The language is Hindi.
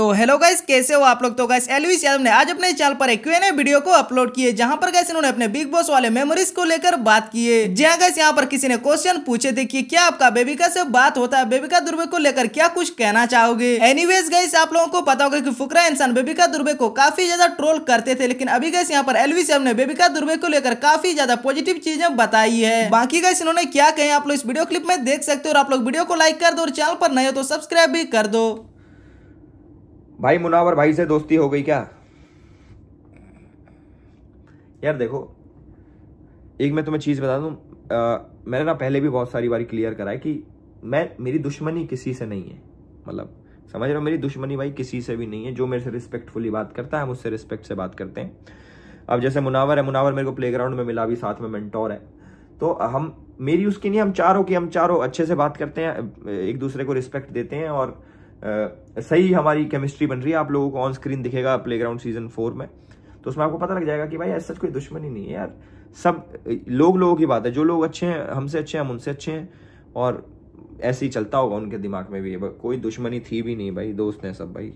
तो हेलो गाइस कैसे हो आप लोग तो गाइस एलविस यादव ने आज अपने चैनल पर एक क्यूएनए वीडियो को अपलोड किए जहां पर गाइस इन्होंने अपने बिग बॉस वाले मेमोरीज को लेकर बात किए जहां गैस गाइस यहाँ पर किसी ने क्वेश्चन पूछे थे कि क्या आपका बेबिका से बात होता है बेबिका दुर्बे को लेकर क्या कुछ कहना चाहोगे एनीवेज गाइस आप लोगों को पता होगा की फुकरा इंसान बेबिका दुर्बे को काफी ज्यादा ट्रोल करते थे लेकिन अभी गैस यहाँ पर एलविस यादव ने बेबिका दुर्बे को लेकर काफी ज्यादा पॉजिटिव चीजें बताई है बाकी गैस इन्होंने क्या कहे आप लोग इस वीडियो क्लिप में देख सकते हो और आप लोग वीडियो को लाइक कर दो और चैनल पर नए हो तो सब्सक्राइब भी कर दो भाई मुनावर भाई से दोस्ती हो गई क्या यार देखो एक मैं तुम्हें चीज़ बता दू मैंने ना पहले भी बहुत सारी बार क्लियर करा है कि मैं मेरी दुश्मनी किसी से नहीं है मतलब समझ रहे हो मेरी दुश्मनी भाई किसी से भी नहीं है जो मेरे से रिस्पेक्टफुली बात करता है हम उससे रिस्पेक्ट से बात करते हैं अब जैसे मुनावर है मुनावर मेरे को ग्राउंड में मिला भी साथ में मेंटोर है तो हम मेरी उसकी नहीं हम चारों की हम चारों अच्छे से बात करते हैं एक दूसरे को रिस्पेक्ट देते हैं और सही हमारी केमिस्ट्री बन रही है आप लोगों को ऑन स्क्रीन दिखेगा प्ले सीजन फोर में तो उसमें आपको पता लग जाएगा कि भाई ऐसा कोई दुश्मनी नहीं है यार सब लोग लोगों की बात है जो लोग अच्छे हैं हमसे अच्छे हैं हम उनसे अच्छे हैं और ऐसे ही चलता होगा उनके दिमाग में भी कोई दुश्मनी थी भी नहीं भाई दोस्त हैं सब भाई